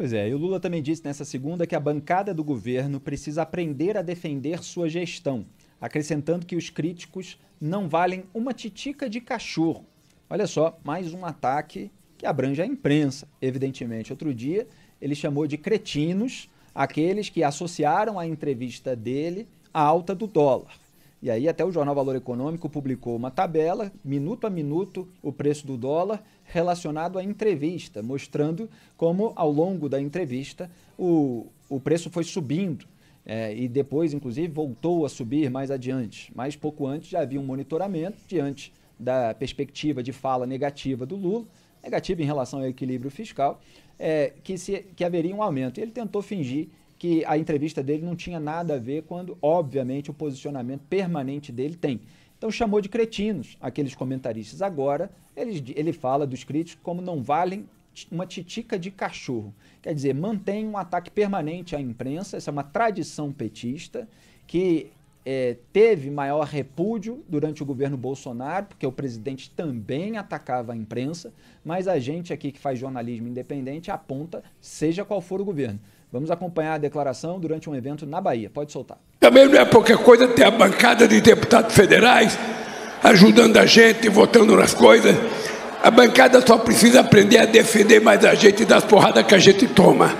Pois é, e o Lula também disse nessa segunda que a bancada do governo precisa aprender a defender sua gestão, acrescentando que os críticos não valem uma titica de cachorro. Olha só, mais um ataque que abrange a imprensa, evidentemente. Outro dia, ele chamou de cretinos aqueles que associaram a entrevista dele à alta do dólar. E aí até o jornal Valor Econômico publicou uma tabela, minuto a minuto, o preço do dólar relacionado à entrevista, mostrando como ao longo da entrevista o, o preço foi subindo. É, e depois, inclusive, voltou a subir mais adiante. Mas pouco antes já havia um monitoramento diante da perspectiva de fala negativa do Lula, negativa em relação ao equilíbrio fiscal, é, que, se, que haveria um aumento. Ele tentou fingir que a entrevista dele não tinha nada a ver quando, obviamente, o posicionamento permanente dele tem. Então chamou de cretinos aqueles comentaristas. Agora ele, ele fala dos críticos como não valem uma titica de cachorro. Quer dizer, mantém um ataque permanente à imprensa, essa é uma tradição petista que é, teve maior repúdio durante o governo Bolsonaro, porque o presidente também atacava a imprensa, mas a gente aqui que faz jornalismo independente aponta, seja qual for o governo. Vamos acompanhar a declaração durante um evento na Bahia. Pode soltar. Também não é pouca coisa ter a bancada de deputados federais ajudando a gente, votando nas coisas. A bancada só precisa aprender a defender mais a gente das porradas que a gente toma.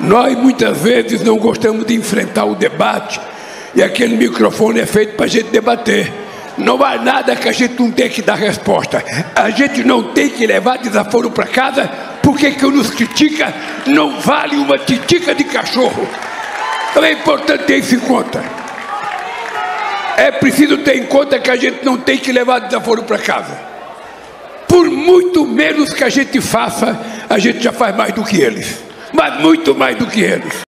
Nós muitas vezes não gostamos de enfrentar o debate e aquele microfone é feito para a gente debater. Não há nada que a gente não tenha que dar resposta. A gente não tem que levar desaforo para casa porque quem nos critica não vale uma titica de cachorro. Então é importante ter isso em conta. É preciso ter em conta que a gente não tem que levar desaforo para casa. Por muito menos que a gente faça, a gente já faz mais do que eles. Mas muito mais do que eles.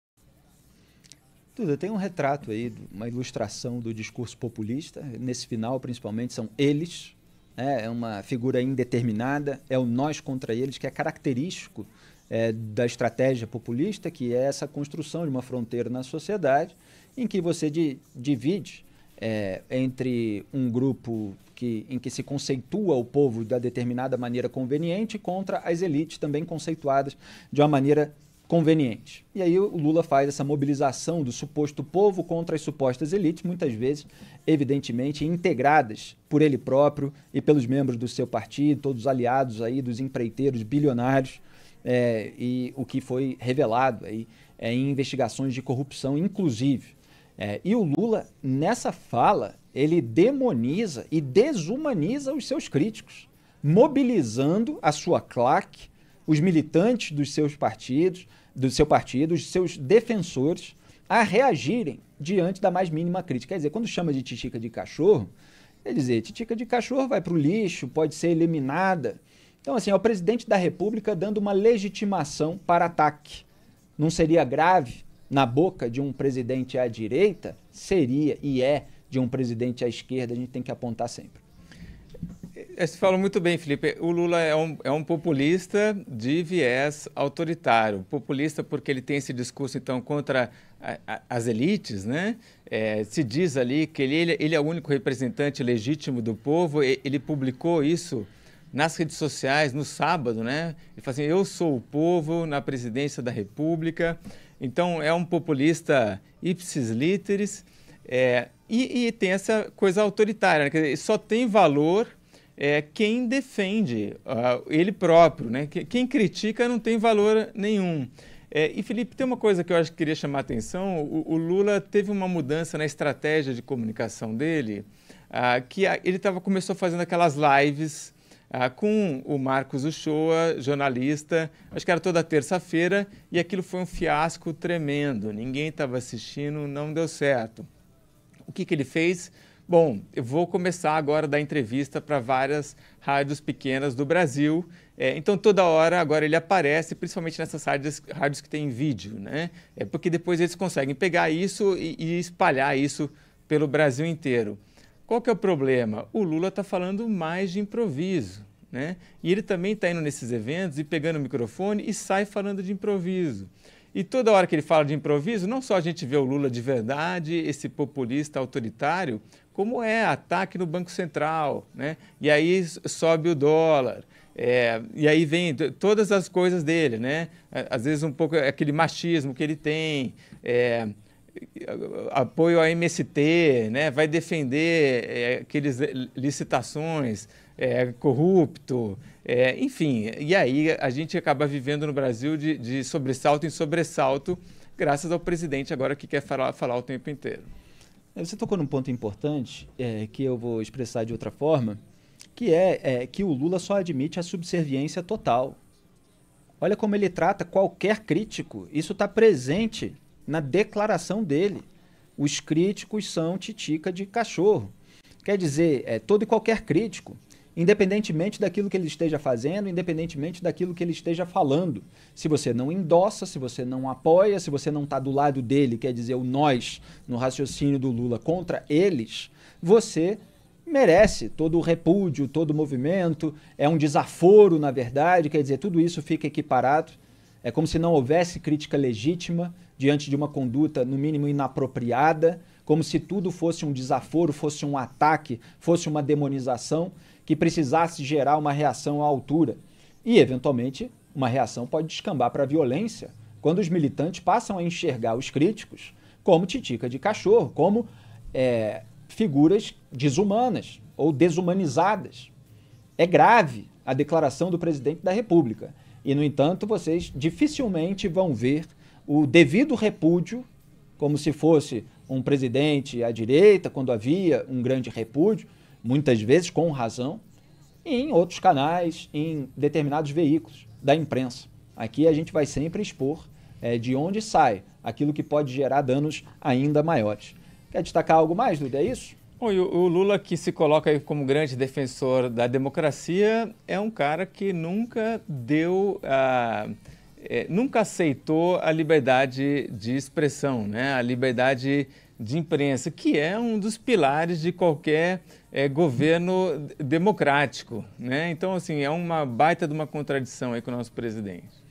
Tudo tem um retrato aí, uma ilustração do discurso populista. Nesse final, principalmente, são eles, né? é uma figura indeterminada, é o nós contra eles, que é característico é, da estratégia populista, que é essa construção de uma fronteira na sociedade, em que você divide é, entre um grupo que, em que se conceitua o povo da determinada maneira conveniente contra as elites também conceituadas de uma maneira conveniente. E aí o Lula faz essa mobilização do suposto povo contra as supostas elites, muitas vezes, evidentemente, integradas por ele próprio e pelos membros do seu partido, todos os aliados aí dos empreiteiros bilionários, é, e o que foi revelado aí é, em investigações de corrupção, inclusive. É, e o Lula, nessa fala, ele demoniza e desumaniza os seus críticos, mobilizando a sua claque, os militantes dos seus partidos, do seu partido, os seus defensores, a reagirem diante da mais mínima crítica. Quer dizer, quando chama de titica de cachorro, quer dizer, titica de cachorro vai para o lixo, pode ser eliminada. Então, assim, é o presidente da República dando uma legitimação para ataque. Não seria grave na boca de um presidente à direita? Seria e é de um presidente à esquerda, a gente tem que apontar sempre. É, você falou muito bem, Felipe. O Lula é um, é um populista de viés autoritário. Populista porque ele tem esse discurso, então, contra a, a, as elites, né? É, se diz ali que ele, ele é o único representante legítimo do povo. Ele publicou isso nas redes sociais no sábado, né? Ele fala assim, eu sou o povo na presidência da República. Então, é um populista ipsis literis. É, e, e, tem essa coisa autoritária, né? Quer dizer, só tem valor é quem defende uh, ele próprio, né? Quem critica não tem valor nenhum. É, e Felipe, tem uma coisa que eu acho que queria chamar a atenção. O, o Lula teve uma mudança na estratégia de comunicação dele, uh, que a, ele tava, começou fazendo aquelas lives uh, com o Marcos Uchoa, jornalista, acho que era toda terça-feira, e aquilo foi um fiasco tremendo. Ninguém estava assistindo, não deu certo. O que, que ele fez? Bom, eu vou começar agora da entrevista para várias rádios pequenas do Brasil. É, então, toda hora agora ele aparece, principalmente nessas rádios, rádios que têm vídeo, né? É porque depois eles conseguem pegar isso e, e espalhar isso pelo Brasil inteiro. Qual que é o problema? O Lula está falando mais de improviso, né? E ele também está indo nesses eventos e pegando o microfone e sai falando de improviso. E toda hora que ele fala de improviso, não só a gente vê o Lula de verdade, esse populista autoritário, como é ataque no Banco Central, né? E aí sobe o dólar. É, e aí vem todas as coisas dele, né? Às vezes um pouco aquele machismo que ele tem, é, apoio ao MST, né? Vai defender é, aqueles licitações é, corrupto, é, enfim. E aí a gente acaba vivendo no Brasil de, de sobressalto em sobressalto, graças ao presidente agora que quer falar, falar o tempo inteiro. É, você tocou num ponto importante é, que eu vou expressar de outra forma, que é, é, que o Lula só admite a subserviência total. Olha como ele trata qualquer crítico. Isso está presente na declaração dele. Os críticos são titica de cachorro. Quer dizer, é, todo e qualquer crítico independentemente daquilo que ele esteja fazendo, independentemente daquilo que ele esteja falando. Se você não endossa, se você não apoia, se você não está do lado dele, quer dizer, o nós, no raciocínio do Lula contra eles, você merece todo o repúdio, todo o movimento, é um desaforo, na verdade, quer dizer, tudo isso fica equiparado. É como se não houvesse crítica legítima diante de uma conduta, no mínimo, inapropriada, como se tudo fosse um desaforo, fosse um ataque, fosse uma demonização que precisasse gerar uma reação à altura. E, eventualmente, uma reação pode descambar para a violência quando os militantes passam a enxergar os críticos como titica de cachorro, como é, figuras desumanas ou desumanizadas. É grave a declaração do presidente da República. E, no entanto, vocês dificilmente vão ver o devido repúdio, como se fosse um presidente à direita, quando havia um grande repúdio, muitas vezes com razão, e em outros canais, em determinados veículos da imprensa. Aqui a gente vai sempre expor é, de onde sai aquilo que pode gerar danos ainda maiores. Quer destacar algo mais, Duda? É isso? Bom, o Lula, que se coloca como grande defensor da democracia, é um cara que nunca deu a. Ah, é, eh, nunca aceitou a liberdade de expressão, né? a liberdade de imprensa, que é um dos pilares de qualquer é, governo democrático. Né? Então, assim, é uma baita de uma contradição aí com o nosso presidente.